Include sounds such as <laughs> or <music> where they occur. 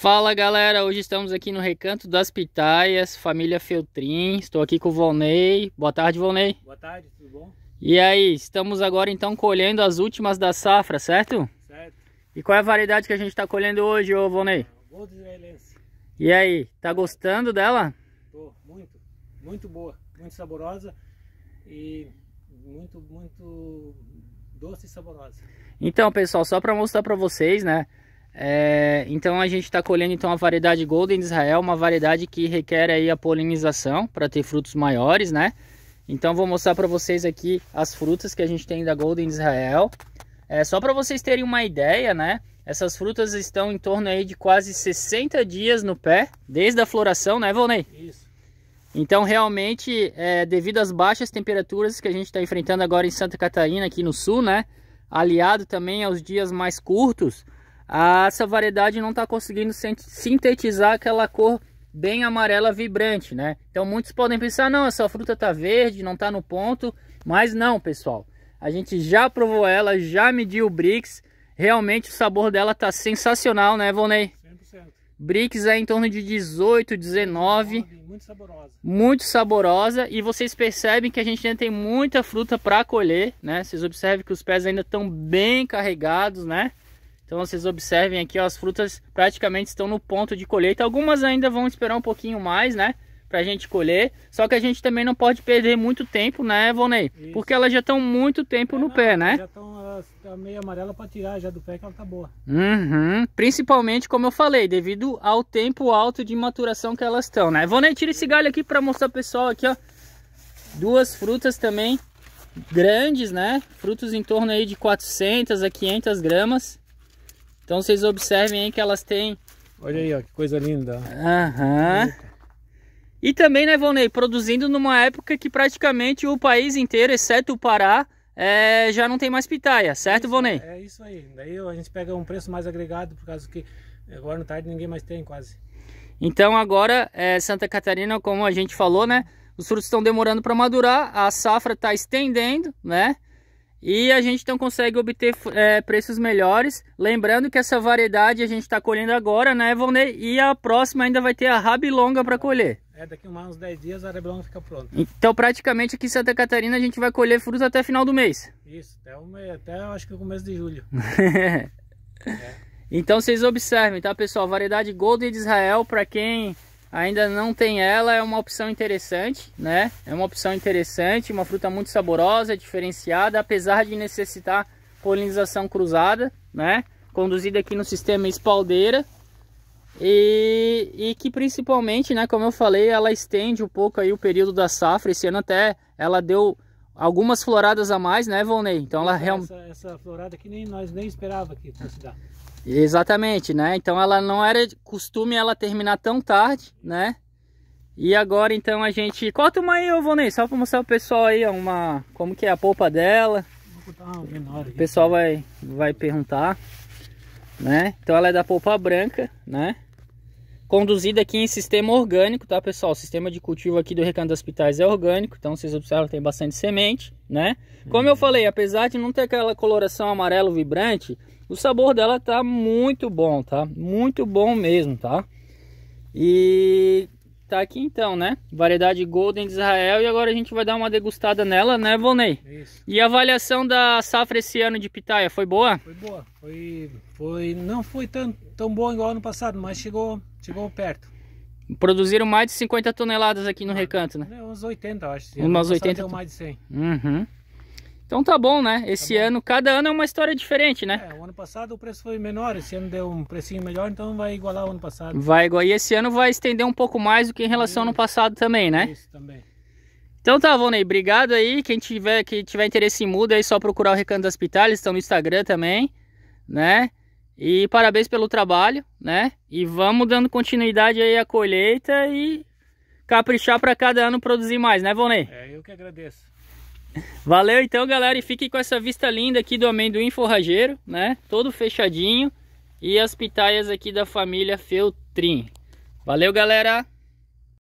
Fala galera, hoje estamos aqui no Recanto das Pitaias, família Feltrim, Estou aqui com o Volney. Boa tarde, Volney. Boa tarde, tudo bom? E aí, estamos agora então colhendo as últimas da safra, certo? Certo. E qual é a variedade que a gente está colhendo hoje, ô Volney? Gold ah, israelense. E aí, tá gostando dela? Tô, muito, muito boa, muito saborosa e muito, muito doce e saborosa. Então, pessoal, só para mostrar para vocês, né? É, então a gente está colhendo então a variedade Golden de Israel, uma variedade que requer aí a polinização para ter frutos maiores, né? Então vou mostrar para vocês aqui as frutas que a gente tem da Golden de Israel. É, só para vocês terem uma ideia, né? Essas frutas estão em torno aí de quase 60 dias no pé, desde a floração, né, Volney? Isso. Então, realmente, é, devido às baixas temperaturas que a gente está enfrentando agora em Santa Catarina, aqui no sul, né? Aliado também aos dias mais curtos, essa variedade não está conseguindo sintetizar aquela cor bem amarela vibrante, né? Então muitos podem pensar, não, essa fruta está verde, não está no ponto, mas não, pessoal. A gente já provou ela, já mediu o Brix, realmente o sabor dela está sensacional, né, Vonei? 100%. Brix é em torno de 18, 19 muito saborosa. Muito saborosa e vocês percebem que a gente ainda tem muita fruta para colher, né? Vocês observem que os pés ainda estão bem carregados, né? Então vocês observem aqui, ó, as frutas praticamente estão no ponto de colheita. Algumas ainda vão esperar um pouquinho mais, né? Pra gente colher. Só que a gente também não pode perder muito tempo, né, Vonei? Isso. Porque elas já estão muito tempo é, no não, pé, né? Já estão meio amarela para tirar já do pé que ela tá boa. Uhum. Principalmente, como eu falei, devido ao tempo alto de maturação que elas estão, né? Vonei, tira esse galho aqui para mostrar pessoal aqui, ó. Duas frutas também grandes, né? Frutos em torno aí de 400 a 500 gramas. Então vocês observem aí que elas têm... Olha aí, ó, que coisa linda. Aham. E também, né, Vonei, produzindo numa época que praticamente o país inteiro, exceto o Pará, é, já não tem mais pitaia, certo, é isso, É isso aí. Daí a gente pega um preço mais agregado, por causa que agora no tarde ninguém mais tem quase. Então agora, é, Santa Catarina, como a gente falou, né, os frutos estão demorando para madurar, a safra está estendendo, né, e a gente então consegue obter é, preços melhores. Lembrando que essa variedade a gente está colhendo agora, né, Vonei? E a próxima ainda vai ter a rabilonga para colher. É, daqui a uns 10 dias a rabilonga fica pronta. Então, praticamente aqui em Santa Catarina a gente vai colher frutos até final do mês. Isso, até, o mês até acho que o começo de julho. <laughs> é. Então, vocês observem, tá, pessoal? Variedade Golden de Israel, para quem ainda não tem ela, é uma opção interessante, né? É uma opção interessante, uma fruta muito saborosa, diferenciada, apesar de necessitar polinização cruzada, né? Conduzida aqui no sistema espaldeira. E, e que principalmente, né, como eu falei, ela estende um pouco aí o período da safra. Esse ano até ela deu algumas floradas a mais, né, Volney? Então ela realmente... Essa, essa, florada que nem nós nem esperava que fosse dar. Exatamente, né? Então ela não era costume ela terminar tão tarde, né? E agora então a gente... Corta uma aí, vou Vonei, só pra mostrar o pessoal aí, uma... Como que é a polpa dela. O pessoal vai, vai perguntar, né? Então ela é da polpa branca, né? Conduzida aqui em sistema orgânico, tá, pessoal? O sistema de cultivo aqui do Recanto das Pitais é orgânico, então vocês observam tem bastante semente, né? Como eu uhum. falei, apesar de não ter aquela coloração amarelo vibrante, o sabor dela tá muito bom, tá? Muito bom mesmo, tá? E tá aqui então, né? Variedade Golden de Israel e agora a gente vai dar uma degustada nela, né, Volney? Isso. E a avaliação da safra esse ano de pitaia foi boa? Foi boa. Foi, foi não foi tão, tão boa igual ano passado, mas chegou, chegou perto. Produziram mais de 50 toneladas aqui no recanto, né? É, uns 80, acho. Umas 80. mais de 100. Uhum. Então tá bom, né? Tá esse tá bom. ano, cada ano é uma história diferente, né? É, o ano passado o preço foi menor, esse ano deu um precinho melhor, então vai igualar o ano passado. Vai igualar. E esse ano vai estender um pouco mais do que em relação ao ano passado também, né? Isso, também. Então tá, Vonei, obrigado aí. Quem tiver, que tiver interesse em muda aí, só procurar o Recanto das pitales, estão no Instagram também, né? E parabéns pelo trabalho, né? E vamos dando continuidade aí à colheita e caprichar para cada ano produzir mais, né, Vonei? É, eu que agradeço. Valeu então, galera, e fique com essa vista linda aqui do amendoim forrageiro, né? Todo fechadinho e as pitaias aqui da família Feltrin. Valeu, galera!